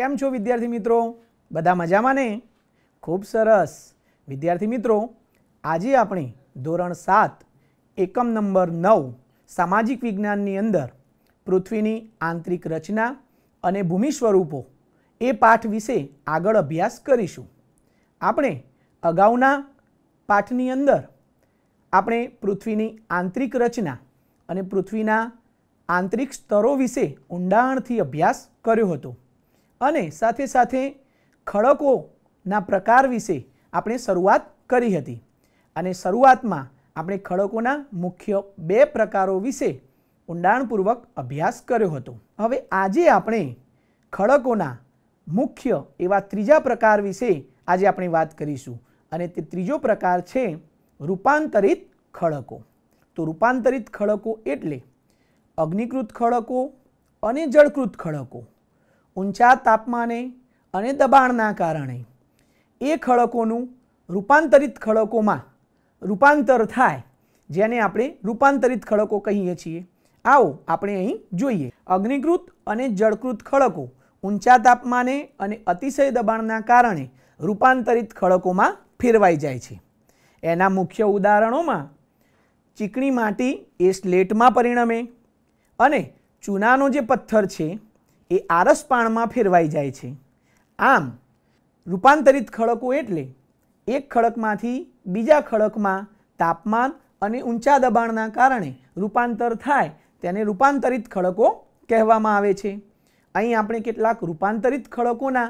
કેમ છો વિદ્યાર્થી મિત્રો બધા મજામાં ને ખૂબ સરસ વિદ્યાર્થી મિત્રો આજે આપણે ધોરણ સાત એકમ નંબર નવ સામાજિક વિજ્ઞાનની અંદર પૃથ્વીની આંતરિક રચના અને ભૂમિ સ્વરૂપો એ પાઠ વિશે આગળ અભ્યાસ કરીશું આપણે અગાઉના પાઠની અંદર આપણે પૃથ્વીની આંતરિક રચના અને પૃથ્વીના આંતરિક સ્તરો વિશે ઊંડાણથી અભ્યાસ કર્યો હતો અને સાથે સાથે ખડકોના પ્રકાર વિશે આપણે શરૂઆત કરી હતી અને શરૂઆતમાં આપણે ખડકોના મુખ્ય બે પ્રકારો વિશે ઊંડાણપૂર્વક અભ્યાસ કર્યો હતો હવે આજે આપણે ખડકોના મુખ્ય એવા ત્રીજા પ્રકાર વિશે આજે આપણે વાત કરીશું અને તે ત્રીજો પ્રકાર છે રૂપાંતરિત ખડકો તો રૂપાંતરિત ખડકો એટલે અગ્નિકૃત ખડકો અને જળકૃત ખડકો ઊંચા તાપમાને અને દબાણના કારણે એ ખડકોનું રૂપાંતરિત ખડકોમાં રૂપાંતર થાય જેને આપણે રૂપાંતરિત ખડકો કહીએ છીએ આવો આપણે અહીં જોઈએ અગ્નિકૃત અને જળકૃત ખડકો ઊંચા તાપમાને અને અતિશય દબાણના કારણે રૂપાંતરિત ખડકોમાં ફેરવાઈ જાય છે એના મુખ્ય ઉદાહરણોમાં ચીકણી માટી એ સ્લેટમાં પરિણમે અને ચૂનાનો જે પથ્થર છે એ આરસપાણમાં ફેરવાઈ જાય છે આમ રૂપાંતરિત ખડકો એટલે એક ખડકમાંથી બીજા ખડકમાં તાપમાન અને ઊંચા દબાણના કારણે રૂપાંતર થાય તેને રૂપાંતરિત ખડકો કહેવામાં આવે છે અહીં આપણે કેટલાક રૂપાંતરિત ખડકોના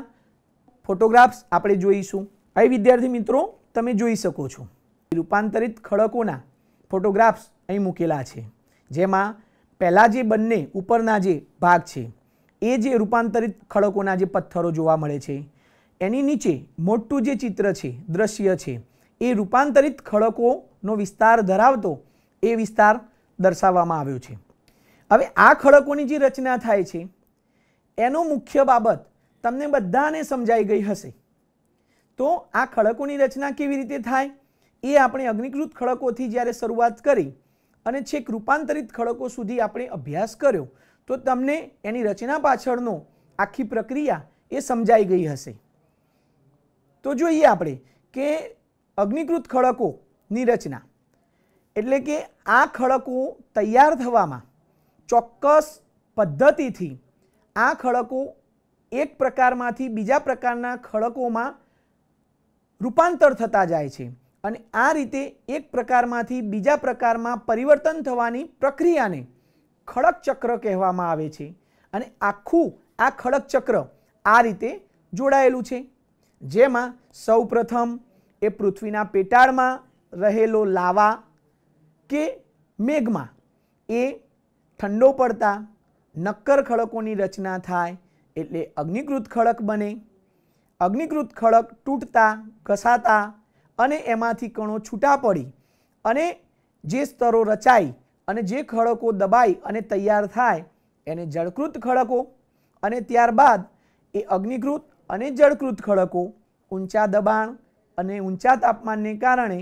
ફોટોગ્રાફ્સ આપણે જોઈશું અહીં વિદ્યાર્થી મિત્રો તમે જોઈ શકો છો રૂપાંતરિત ખડકોના ફોટોગ્રાફ્સ અહીં મૂકેલા છે જેમાં પહેલાં જે બંને ઉપરના જે ભાગ છે એ જે રૂપાંતરિત ખડકોના જે પથ્થરો જોવા મળે છે એની નીચે મોટું જે ચિત્ર છે દ્રશ્ય છે એ રૂપાંતરિત ખડકોનો વિસ્તાર ધરાવતો એ વિસ્તાર દર્શાવવામાં આવ્યો છે હવે આ ખડકોની જે રચના થાય છે એનો મુખ્ય બાબત તમને બધાને સમજાઈ ગઈ હશે તો આ ખડકોની રચના કેવી રીતે થાય એ આપણે અગ્નિકૃત ખડકોથી જ્યારે શરૂઆત કરી અને છેક રૂપાંતરિત ખડકો સુધી આપણે અભ્યાસ કર્યો તો તમને એની રચના પાછળનો આખી પ્રક્રિયા એ સમજાઈ ગઈ હશે તો જોઈએ આપણે કે અગ્નિકૃત ખડકોની રચના એટલે કે આ ખડકો તૈયાર થવામાં ચોક્કસ પદ્ધતિથી આ ખડકો એક પ્રકારમાંથી બીજા પ્રકારના ખડકોમાં રૂપાંતર થતા જાય છે અને આ રીતે એક પ્રકારમાંથી બીજા પ્રકારમાં પરિવર્તન થવાની પ્રક્રિયાને ખડક ચક્ર કહેવામાં આવે છે અને આખું આ ખડક ચક્ર આ રીતે જોડાયેલું છે જેમાં સૌ પ્રથમ એ પૃથ્વીના પેટાળમાં રહેલો લાવા કે મેઘમાં એ ઠંડો પડતા નક્કર ખડકોની રચના થાય એટલે અગ્નિકૃત ખડક બને અગ્નિકૃત ખડક તૂટતા ઘસાતા અને એમાંથી કણો છૂટા પડી અને જે સ્તરો રચાય અને જે ખડકો દબાઈ અને તૈયાર થાય એને જળકૃત ખડકો અને ત્યારબાદ એ અગ્નિકૃત અને જળકૃત ખડકો ઊંચા દબાણ અને ઊંચા તાપમાનને કારણે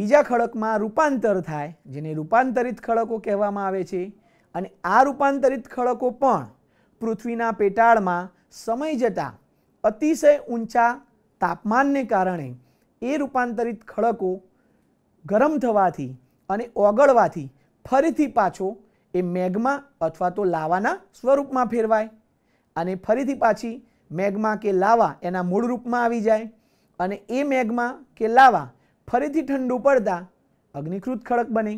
બીજા ખડકમાં રૂપાંતર થાય જેને રૂપાંતરિત ખડકો કહેવામાં આવે છે અને આ રૂપાંતરિત ખડકો પણ પૃથ્વીના પેટાળમાં સમય જતાં અતિશય ઊંચા તાપમાનને કારણે એ રૂપાંતરિત ખડકો ગરમ થવાથી અને ઓગળવાથી ફરીથી પાછો એ મેઘમાં અથવા તો લાવાના સ્વરૂપમાં ફેરવાય અને ફરીથી પાછી મેઘમાં કે લાવા એના મૂળ રૂપમાં આવી જાય અને એ મેઘમાં કે લાવા ફરીથી ઠંડુ પડતા અગ્નિકૃત ખડક બને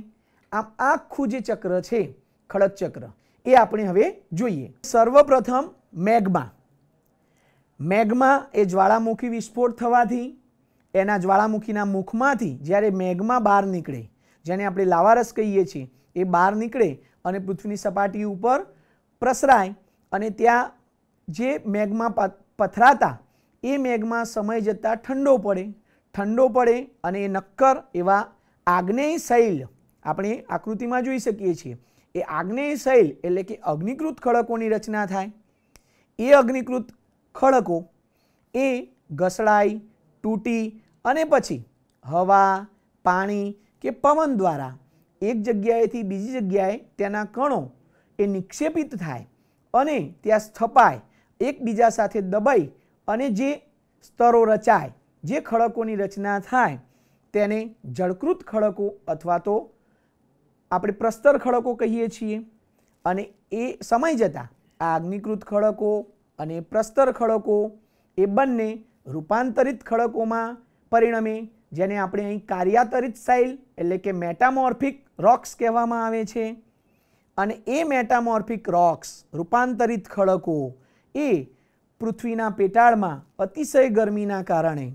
આમ આખું જે ચક્ર છે ખડક ચક્ર એ આપણે હવે જોઈએ સર્વપ્રથમ મેઘમાં મેઘમાં એ જ્વાળામુખી વિસ્ફોટ થવાથી એના જ્વાળામુખીના મુખમાંથી જ્યારે મેઘમાં બહાર નીકળે જેને આપણે લાવારસ કહીએ છીએ એ બહાર નીકળે અને પૃથ્વીની સપાટી ઉપર પ્રસરાય અને ત્યાં જે મેઘમાં પથરાતા એ મેઘમાં સમય જતાં ઠંડો પડે ઠંડો પડે અને એ નક્કર એવા આગ્નેય શૈલ આપણે આકૃતિમાં જોઈ શકીએ છીએ એ આગ્નેય શૈલ એટલે કે અગ્નિકૃત ખડકોની રચના થાય એ અગ્નિકૃત ખડકો એ ઘસડાઈ તૂટી અને પછી હવા પાણી કે પવન દ્વારા એક જગ્યાએથી બીજી જગ્યાએ તેના કણો એ નિક્ષેપિત થાય અને ત્યાં સ્થપાય એકબીજા સાથે દબાઈ અને જે સ્તરો રચાય જે ખડકોની રચના થાય તેને જળકૃત ખડકો અથવા તો આપણે પ્રસ્તર ખડકો કહીએ છીએ અને એ સમય જતાં આ અગ્નિકૃત ખડકો અને પ્રસ્તર ખડકો એ બંને રૂપાંતરિત ખડકોમાં પરિણમે જેને આપણે અહીં કાર્યાતરિત સાઇલ એટલે કે મેટામોર્ફિક રોક્સ કહેવામાં આવે છે અને એ મેટામોર્ફિક રોક્સ રૂપાંતરિત ખડકો એ પૃથ્વીના પેટાળમાં અતિશય ગરમીના કારણે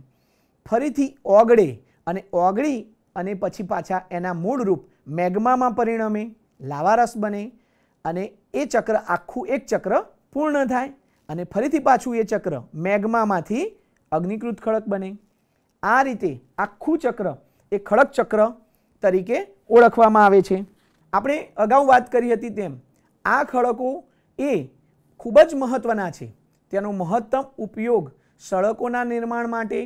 ફરીથી ઓગળે અને ઓગળી અને પછી પાછા એના મૂળરૂપ મેગમામાં પરિણમે લાવારસ બને અને એ ચક્ર આખું એક ચક્ર પૂર્ણ થાય અને ફરીથી પાછું એ ચક્ર મેગમામાંથી અગ્નિકૃત ખડક બને આ રીતે આખું ચક્ર એ ખડક ચક્ર તરીકે ઓળખવામાં આવે છે આપણે અગાઉ વાત કરી હતી તેમ આ ખડકો એ ખૂબ જ મહત્ત્વના છે તેનો મહત્તમ ઉપયોગ સડકોના નિર્માણ માટે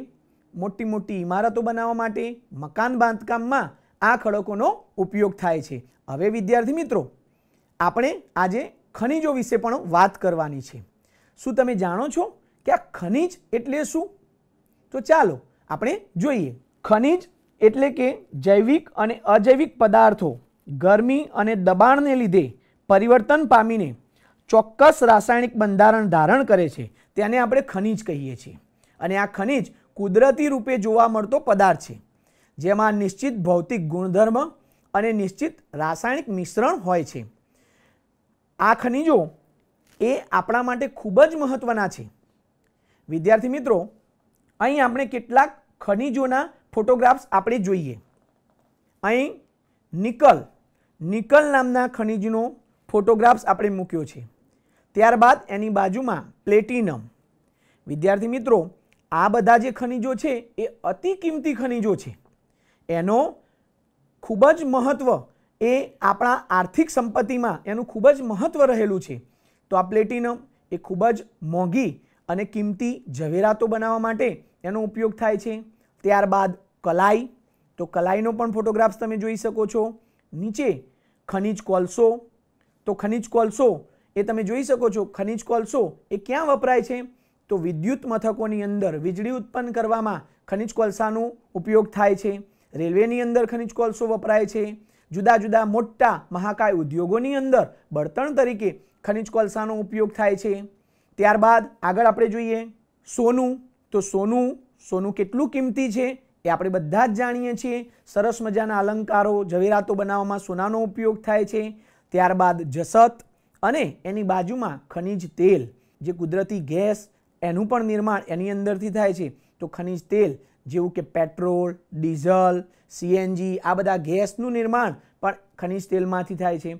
મોટી મોટી ઇમારતો બનાવવા માટે મકાન બાંધકામમાં આ ખડકોનો ઉપયોગ થાય છે હવે વિદ્યાર્થી મિત્રો આપણે આજે ખનીજો વિશે પણ વાત કરવાની છે શું તમે જાણો છો કે આ ખનીજ એટલે શું તો ચાલો આપણે જોઈએ ખનિજ એટલે કે જૈવિક અને અજૈવિક પદાર્થો ગરમી અને દબાણને લીધે પરિવર્તન પામીને ચોક્કસ રાસાયણિક બંધારણ ધારણ કરે છે તેને આપણે ખનિજ કહીએ છીએ અને આ ખનિજ કુદરતી રૂપે જોવા મળતો પદાર્થ છે જેમાં નિશ્ચિત ભૌતિક ગુણધર્મ અને નિશ્ચિત રાસાયણિક મિશ્રણ હોય છે આ ખનિજો એ આપણા માટે ખૂબ જ મહત્ત્વના છે વિદ્યાર્થી મિત્રો અહીં આપણે કેટલાક ખનીજોના ફોટોગ્રાફ્સ આપણે જોઈએ અહીં નિકલ નિકલ નામના ખનિજનો ફોટોગ્રાફ્સ આપણે મૂક્યો છે ત્યારબાદ એની બાજુમાં પ્લેટિનમ વિદ્યાર્થી મિત્રો આ બધા જે ખનિજો છે એ અતિ કિંમતી ખનિજો છે એનો ખૂબ જ મહત્ત્વ એ આપણા આર્થિક સંપત્તિમાં એનું ખૂબ જ મહત્ત્વ રહેલું છે તો આ પ્લેટિનમ એ ખૂબ જ મોંઘી અને કિંમતી ઝવેરાતો બનાવવા માટે એનો ઉપયોગ થાય છે ત્યારબાદ કલાઈ તો કલાઈનો પણ ફોટોગ્રાફ્સ તમે જોઈ શકો છો નીચે ખનિજ કોલસો તો ખનિજ કોલસો એ તમે જોઈ શકો છો ખનીજ કોલસો એ ક્યાં વપરાય છે તો વિદ્યુત મથકોની અંદર વીજળી ઉત્પન્ન કરવામાં ખનિજ કોલસાનો ઉપયોગ થાય છે રેલવેની અંદર ખનિજ કોલસો વપરાય છે જુદા જુદા મોટા મહાકાય ઉદ્યોગોની અંદર બળતણ તરીકે ખનીજ કોલસાનો ઉપયોગ થાય છે ત્યારબાદ આગળ આપણે જોઈએ સોનું તો સોનું સોનું કેટલું કિંમતી છે એ આપણે બધા જ જાણીએ છીએ સરસ મજાના અલંકારો ઝવેરાતો બનાવવામાં સોનાનો ઉપયોગ થાય છે ત્યારબાદ જસત અને એની બાજુમાં ખનિજ તેલ જે કુદરતી ગેસ એનું પણ નિર્માણ એની અંદરથી થાય છે તો ખનિજ તેલ જેવું કે પેટ્રોલ ડીઝલ સીએનજી આ બધા ગેસનું નિર્માણ પણ ખનિજ તેલમાંથી થાય છે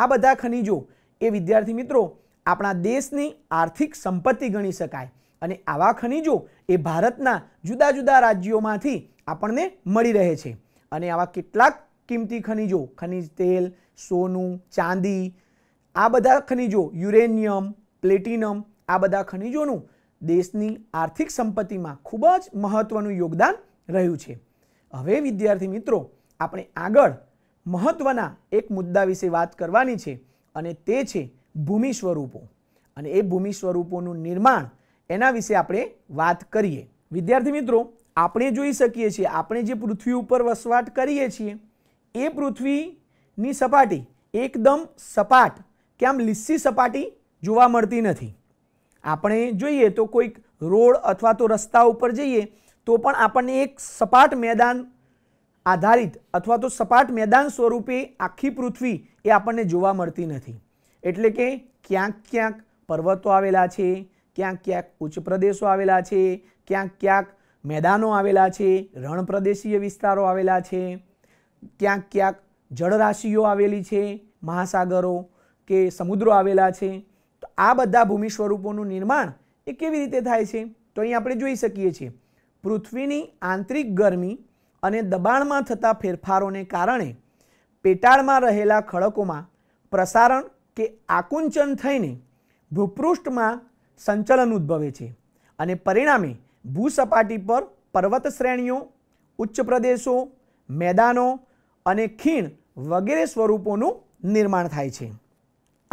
આ બધા ખનિજો એ વિદ્યાર્થી મિત્રો આપણા દેશની આર્થિક સંપત્તિ ગણી શકાય અને આવા ખનિજો એ ભારતના જુદા જુદા રાજ્યોમાંથી આપણને મળી રહે છે અને આવા કેટલાક કિંમતી ખનીજો ખનીજ તેલ સોનું ચાંદી આ બધા ખનીજો યુરેનિયમ પ્લેટિનમ આ બધા ખનિજોનું દેશની આર્થિક સંપત્તિમાં ખૂબ જ મહત્ત્વનું યોગદાન રહ્યું છે હવે વિદ્યાર્થી મિત્રો આપણે આગળ મહત્ત્વના એક મુદ્દા વિશે વાત કરવાની છે અને તે છે ભૂમિ સ્વરૂપો અને એ ભૂમિ સ્વરૂપોનું નિર્માણ એના વિશે આપણે વાત કરીએ વિદ્યાર્થી મિત્રો આપણે જોઈ શકીએ છીએ આપણે જે પૃથ્વી ઉપર વસવાટ કરીએ છીએ એ પૃથ્વીની સપાટી એકદમ સપાટ કે આમ લીસ્સી સપાટી જોવા મળતી નથી આપણે જોઈએ તો કોઈક રોડ અથવા તો રસ્તા ઉપર જઈએ તો પણ આપણને એક સપાટ મેદાન આધારિત અથવા તો સપાટ મેદાન સ્વરૂપે આખી પૃથ્વી એ આપણને જોવા મળતી નથી એટલે કે ક્યાંક ક્યાંક પર્વતો આવેલા છે ક્યાંક ક્યાંક ઉચ્ચ પ્રદેશો આવેલા છે ક્યાંક ક્યાંક મેદાનો આવેલા છે રણપ્રદેશીય વિસ્તારો આવેલા છે ક્યાંક ક્યાંક જળરાશિઓ આવેલી છે મહાસાગરો કે સમુદ્રો આવેલા છે તો આ બધા ભૂમિ સ્વરૂપોનું નિર્માણ એ કેવી રીતે થાય છે તો અહીં આપણે જોઈ શકીએ છીએ પૃથ્વીની આંતરિક ગરમી અને દબાણમાં થતા ફેરફારોને કારણે પેટાળમાં રહેલા ખડકોમાં પ્રસારણ કે આકુંચન થઈને ભૂપૃષ્ઠમાં સંચલન ઉદ્ભવે છે અને પરિણામે ભૂસપાટી પર પર્વત શ્રેણીઓ ઉચ્ચ પ્રદેશો મેદાનો અને ખીણ વગેરે સ્વરૂપોનું નિર્માણ થાય છે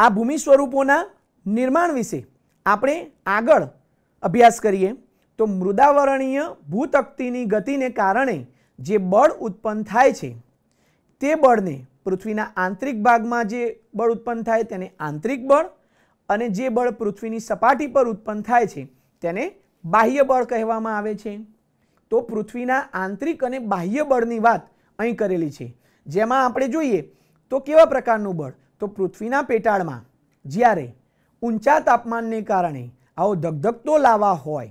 આ ભૂમિ સ્વરૂપોના નિર્માણ વિશે આપણે આગળ અભ્યાસ કરીએ તો મૃદાવરણીય ભૂતકતીની ગતિને કારણે જે બળ ઉત્પન્ન થાય છે તે બળને પૃથ્વીના આંતરિક ભાગમાં જે બળ ઉત્પન્ન થાય તેને આંતરિક બળ અને જે બળ પૃથ્વીની સપાટી પર ઉત્પન્ન થાય છે તેને બાહ્ય બળ કહેવામાં આવે છે તો પૃથ્વીના આંતરિક અને બાહ્ય બળની વાત અહીં કરેલી છે જેમાં આપણે જોઈએ તો કેવા પ્રકારનું બળ તો પૃથ્વીના પેટાળમાં જ્યારે ઊંચા તાપમાનને કારણે આવો ધગધગતો લાવા હોય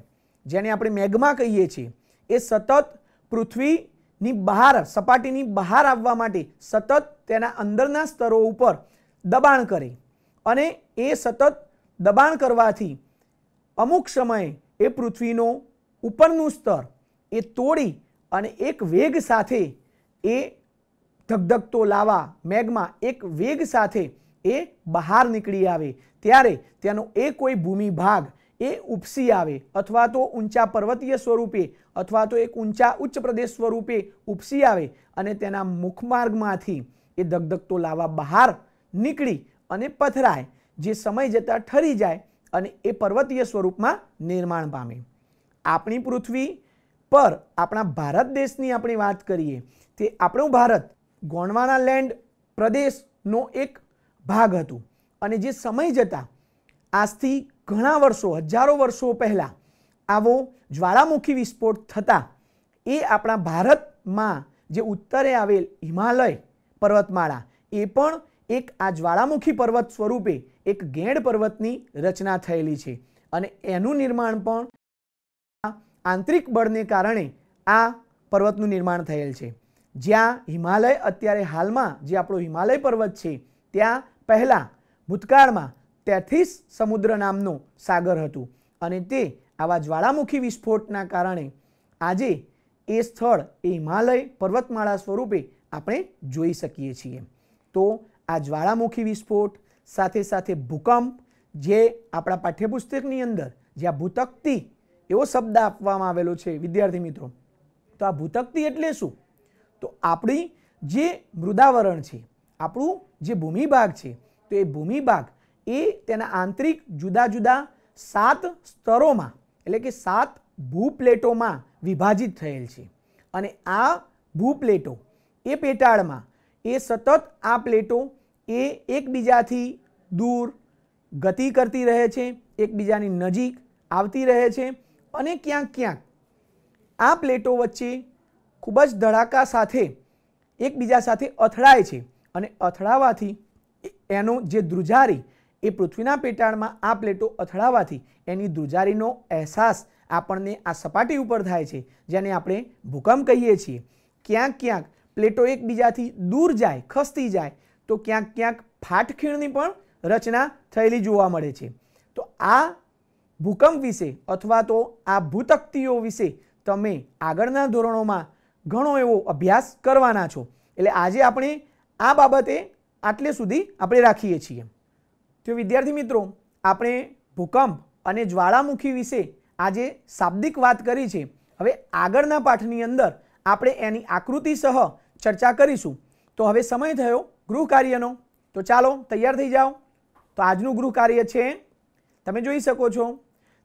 જેને આપણે મેઘમાં કહીએ છીએ એ સતત પૃથ્વીની બહાર સપાટીની બહાર આવવા માટે સતત તેના અંદરના સ્તરો ઉપર દબાણ કરે અને એ સતત દબાણ કરવાથી અમુક સમયે એ પૃથ્વીનો ઉપરનું સ્તર એ તોડી અને એક વેગ સાથે એ ધગધગતો લાવા મેઘમાં એક વેગ સાથે એ બહાર નીકળી આવે ત્યારે તેનો એ કોઈ ભૂમિ ભાગ એ ઉપસી આવે અથવા તો ઊંચા પર્વતીય સ્વરૂપે અથવા તો એક ઊંચા ઉચ્ચ પ્રદેશ સ્વરૂપે ઉપસી આવે અને તેના મુખમાર્ગમાંથી એ ધગધગતો લાવા બહાર નીકળી અને પથરાય જે સમય જતાં ઠરી જાય અને એ પર્વતીય સ્વરૂપમાં નિર્માણ પામે આપણી પૃથ્વી પર આપણા ભારત દેશની આપણે વાત કરીએ તે આપણું ભારત ગોંડવાના લેન્ડ પ્રદેશનો એક ભાગ હતું અને જે સમય જતાં આજથી ઘણા વર્ષો હજારો વર્ષો પહેલાં આવો જ્વાળામુખી વિસ્ફોટ થતાં એ આપણા ભારતમાં જે ઉત્તરે આવેલ હિમાલય પર્વતમાળા એ પણ એક આ જ્વાળામુખી પર્વત સ્વરૂપે એક ગેડ પર્વતની રચના થયેલી છે અને એનું નિર્માણ પણ આંતરિક બળને કારણે આ પર્વતનું નિર્માણ થયેલ છે જ્યાં હિમાલય અત્યારે હાલમાં જે આપણો હિમાલય પર્વત છે ત્યાં પહેલાં ભૂતકાળમાં તેથીસ સમુદ્ર નામનો સાગર હતું અને તે આવા જ્વાળામુખી વિસ્ફોટના કારણે આજે એ સ્થળ એ હિમાલય પર્વતમાળા સ્વરૂપે આપણે જોઈ શકીએ છીએ તો આ જ્વાળામુખી વિસ્ફોટ સાથે સાથે ભૂકંપ જે આપણા પાઠ્યપુસ્તકની અંદર જ્યાં ભૂતકતી એવો શબ્દ આપવામાં આવેલો છે વિદ્યાર્થી મિત્રો તો આ ભૂતકતી એટલે શું તો આપણી જે મૃદાવરણ છે આપણું જે ભૂમિભાગ છે તો એ ભૂમિભાગ એ તેના આંતરિક જુદા જુદા સાત સ્તરોમાં એટલે કે સાત ભૂપ્લેટોમાં વિભાજિત થયેલ છે અને આ ભૂપ્લેટો એ પેટાળમાં એ સતત આ પ્લેટો એ એકબીજાથી દૂર ગતિ કરતી રહે છે એકબીજાની નજીક આવતી રહે છે અને ક્યાંક ક્યાંક આ પ્લેટો વચ્ચે ખૂબ જ ધડાકા સાથે એકબીજા સાથે અથડાય છે અને અથડાવાથી એનો જે ધ્રુજારી એ પૃથ્વીના પેટાળમાં આ પ્લેટો અથડાવાથી એની ધ્રુજારીનો અહેસાસ આપણને આ સપાટી ઉપર થાય છે જેને આપણે ભૂકંપ કહીએ છીએ ક્યાંક ક્યાંક પ્લેટો એકબીજાથી દૂર જાય ખસતી જાય તો ક્યાંક ક્યાંક ફાટખીણની પણ રચના થયેલી જોવા મળે છે તો આ ભૂકંપ વિશે અથવા તો આ ભૂતકતીઓ વિશે તમે આગળના ધોરણોમાં ઘણો એવો અભ્યાસ કરવાના છો એટલે આજે આપણે આ બાબતે આટલે સુધી આપણે રાખીએ છીએ તો વિદ્યાર્થી મિત્રો આપણે ભૂકંપ અને જ્વાળામુખી વિશે આજે શાબ્દિક વાત કરી છે હવે આગળના પાઠની અંદર આપણે એની આકૃતિ સહ ચર્ચા કરીશું તો હવે સમય થયો ગૃહ કાર્યનો તો ચાલો તૈયાર થઈ જાઓ તો આજનું ગૃહ કાર્ય છે તમે જોઈ શકો છો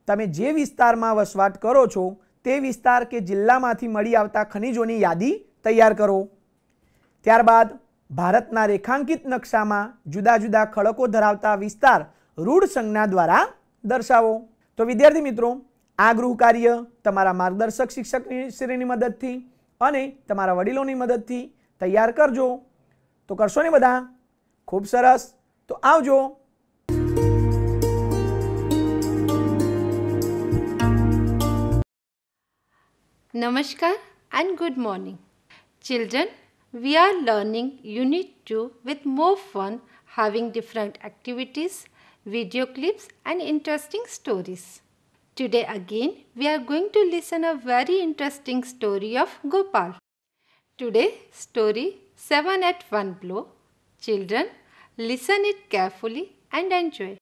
તમે જે વિસ્તારમાં વસવાટ કરો છો તે વિસ્તાર કે જિલ્લામાંથી મળી આવતા ખનિજોની યાદી તૈયાર કરો ત્યારબાદ ભારતના રેખાંકિત નકશામાં જુદા જુદા ખડકો ધરાવતા વિસ્તાર રૂઢ સંજ્ઞા દ્વારા દર્શાવો તો વિદ્યાર્થી મિત્રો આ ગૃહ કાર્ય તમારા માર્ગદર્શક શિક્ષકની શ્રેણીની મદદથી અને તમારા વડીલોની મદદથી તૈયાર કરજો તો કરશો ને બધા ખૂબ સરસ તો આવજો નમસ્કાર and good morning. Children, we are learning Unit 2 with more fun having different activities, video clips and interesting stories. Today again, we are going to listen a very interesting story of Gopal. Today, story 7 at one blow. Children, listen it carefully and enjoy.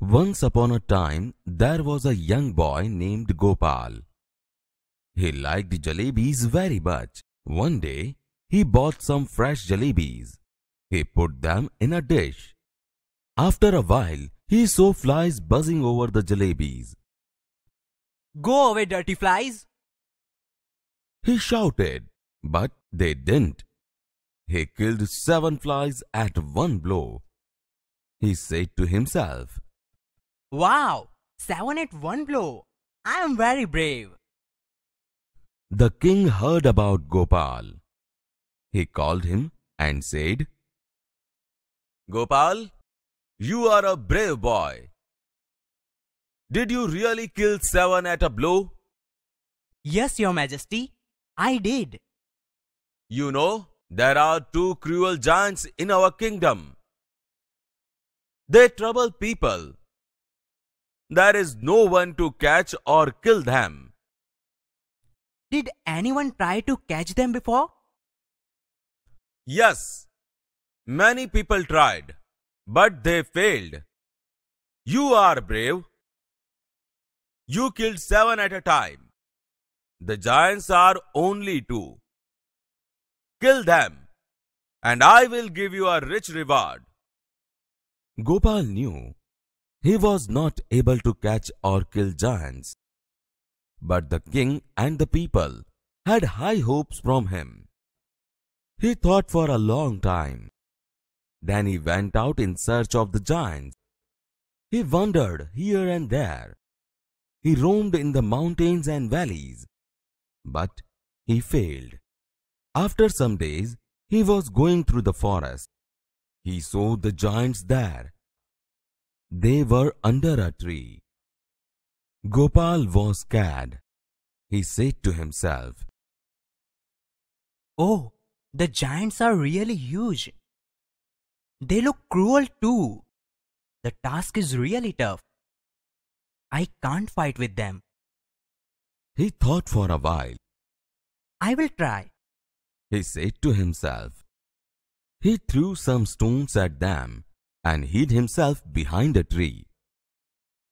Once upon a time, there was a young boy named Gopal. He liked jalebis very much. One day, he bought some fresh jalebis. He put them in a dish. After a while, he saw flies buzzing over the jalebis. Go away, dirty flies! He shouted, but they didn't. He killed seven flies at one blow. He said to himself, Wow, seven at one blow. I am very brave. The king heard about Gopal. He called him and said, Gopal, you are a brave boy. Did you really kill seven at a blow? Yes, your majesty, I did. You know, there are two cruel giants in our kingdom. They trouble people. There is no one to catch or kill them. Did anyone try to catch them before? Yes. Many people tried, but they failed. You are brave. You killed seven at a time. The giants are only two. Kill them, and I will give you a rich reward. Gopal knew he was not able to catch or kill giants. But the king and the people had high hopes from him. He thought for a long time. Then he went out in search of the giants. He wandered here and there. He roamed in the mountains and valleys. But he failed. After some days, he was going through the forest. He saw the giants there. They were under a tree. Gopal was scared. He said to himself, Oh, the giants are really huge. They look cruel too. The task is really tough. I can't fight with them. He thought for a while. I will try he said to himself. He threw some stones at them and hid himself behind a tree.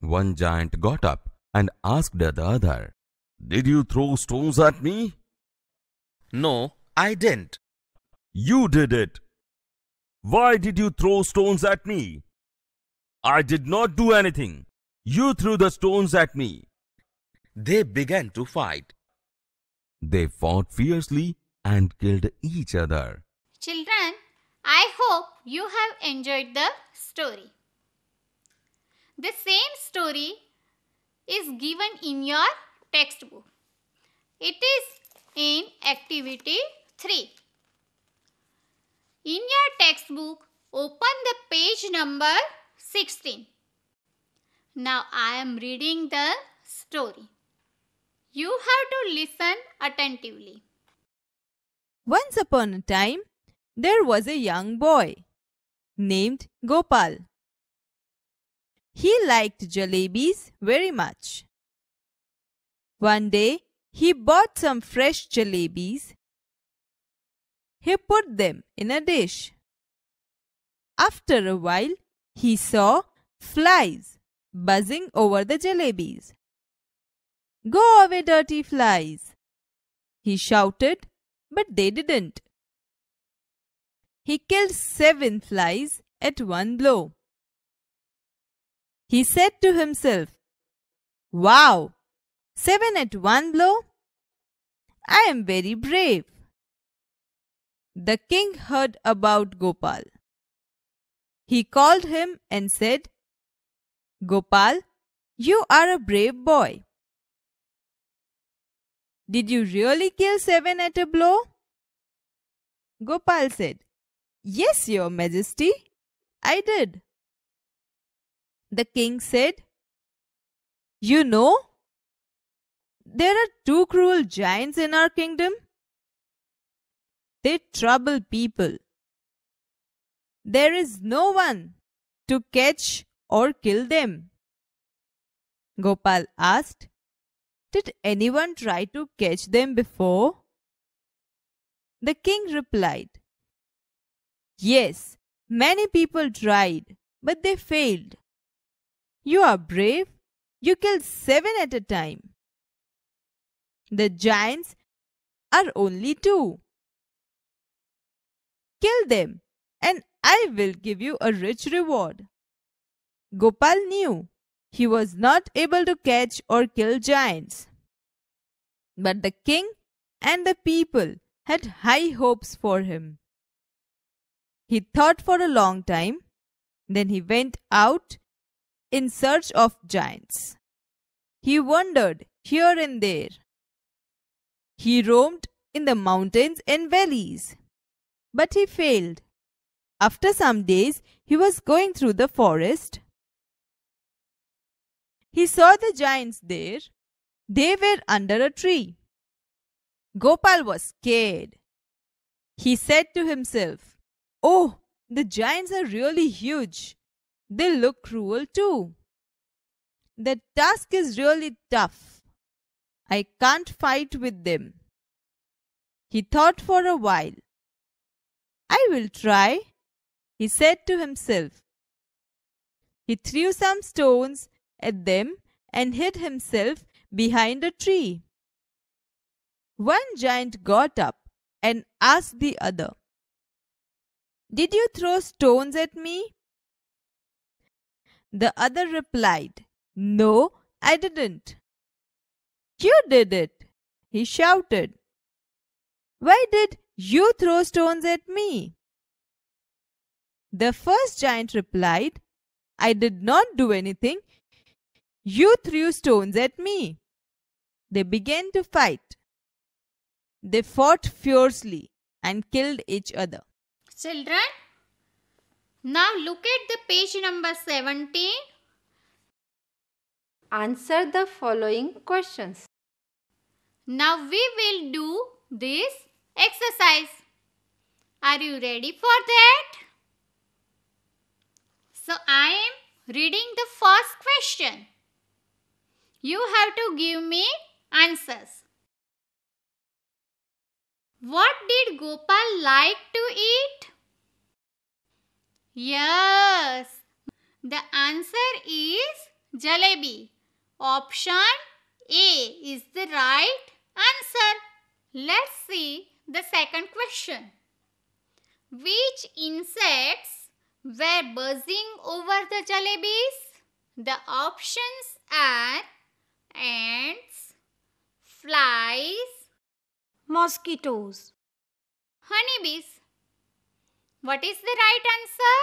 One giant got up and asked the other, Did you throw stones at me? No, I didn't. You did it. Why did you throw stones at me? I did not do anything. You threw the stones at me. They began to fight. They fought fiercely and killed each other. Children, I hope you have enjoyed the story. The same story is given in your textbook. It is in activity 3. In your textbook, open the page number 16. Now I am reading the story. You have to listen attentively. Once upon a time, there was a young boy named Gopal. He liked jalebis very much. One day, he bought some fresh jalebis. He put them in a dish. After a while, he saw flies buzzing over the jalebis. Go away, dirty flies! He shouted but they didn't. He killed seven flies at one blow. He said to himself, Wow! Seven at one blow? I am very brave. The king heard about Gopal. He called him and said, Gopal, you are a brave boy. Did you really kill seven at a blow? Gopal said, Yes, your majesty, I did. The king said, You know, there are two cruel giants in our kingdom. They trouble people. There is no one to catch or kill them. Gopal asked, did anyone try to catch them before? The king replied, Yes, many people tried, but they failed. You are brave. You killed seven at a time. The giants are only two. Kill them, and I will give you a rich reward. Gopal knew he was not able to catch or kill giants. But the king and the people had high hopes for him. He thought for a long time. Then he went out in search of giants. He wandered here and there. He roamed in the mountains and valleys. But he failed. After some days, he was going through the forest he saw the giants there. They were under a tree. Gopal was scared. He said to himself, Oh, the giants are really huge. They look cruel too. The task is really tough. I can't fight with them. He thought for a while. I will try, he said to himself. He threw some stones at them and hid himself behind a tree. One giant got up and asked the other, Did you throw stones at me? The other replied, No, I didn't. You did it, he shouted. Why did you throw stones at me? The first giant replied, I did not do anything. You threw stones at me. They began to fight. They fought fiercely and killed each other. Children, now look at the page number 17. Answer the following questions. Now we will do this exercise. Are you ready for that? So I am reading the first question. You have to give me answers. What did Gopal like to eat? Yes, the answer is jalebi. Option A is the right answer. Let's see the second question. Which insects were buzzing over the jalebis? The options are ants, flies, mosquitoes, honeybees. What is the right answer?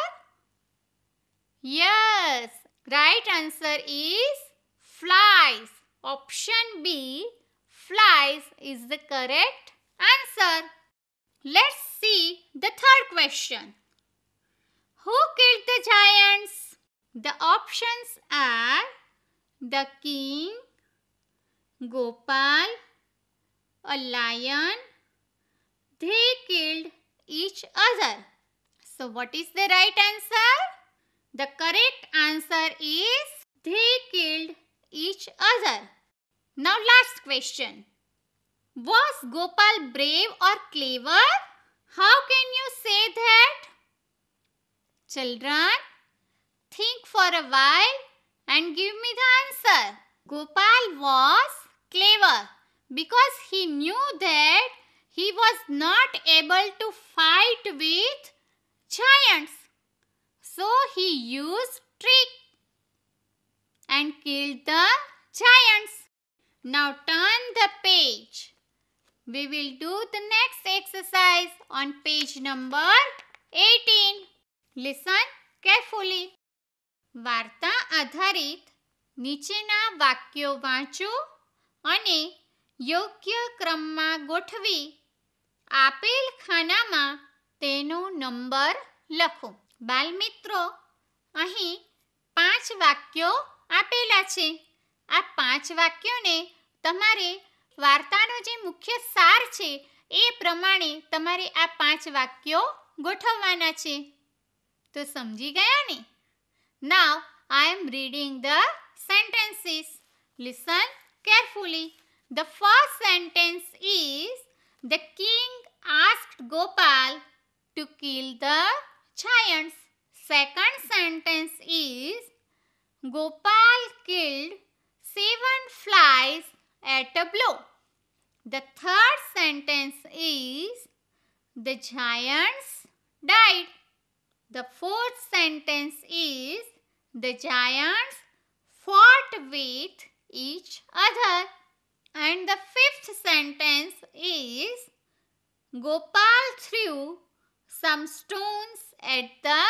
Yes, right answer is flies. Option B, flies is the correct answer. Let's see the third question. Who killed the giants? The options are the king, Gopal, a lion, they killed each other. So what is the right answer? The correct answer is they killed each other. Now last question. Was Gopal brave or clever? How can you say that? Children, think for a while and give me the answer. Gopal was clever because he knew that he was not able to fight with giants. So he used trick and killed the giants. Now turn the page. We will do the next exercise on page number 18. Listen carefully. વાર્તા આધારિત નીચેના વાક્યો વાંચો અને યોગ્ય ક્રમમાં ગોઠવી આપેલ ખાનામાં તેનો નંબર લખો બાલમિત્રો અહીં પાંચ વાક્યો આપેલા છે આ પાંચ વાક્યોને તમારે વાર્તાનો જે મુખ્ય સાર છે એ પ્રમાણે તમારે આ પાંચ વાક્યો ગોઠવવાના છે તો સમજી ગયા ને now I am reading the sentences listen carefully. The first sentence is The king asked Gopal to kill the giants. Second sentence is Gopal killed seven flies at a blow. The third sentence is The giants died. The fourth sentence is The giants fought with each other. And the fifth sentence is Gopal threw some stones at the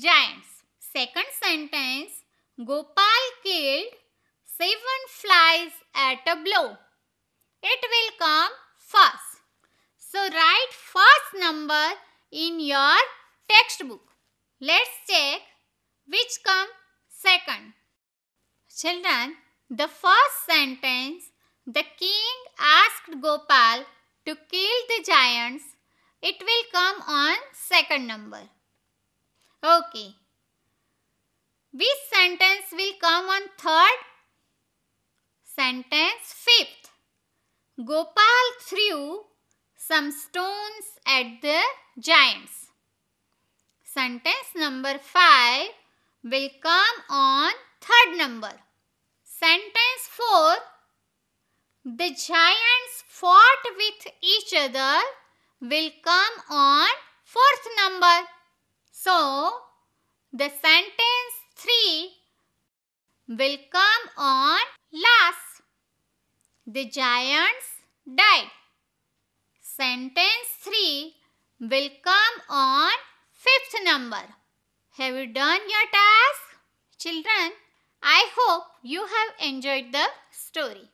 giants. Second sentence Gopal killed seven flies at a blow. It will come first. So write first number in your textbook. Let's check which comes second. Children, the first sentence, the king asked Gopal to kill the giants, it will come on second number. Okay. Which sentence will come on third? Sentence fifth. Gopal threw some stones at the giants. Sentence number 5 will come on third number. Sentence 4 The giants fought with each other will come on fourth number. So, the sentence 3 will come on last. The giants died. Sentence 3 will come on fifth number. Have you done your task? Children, I hope you have enjoyed the story.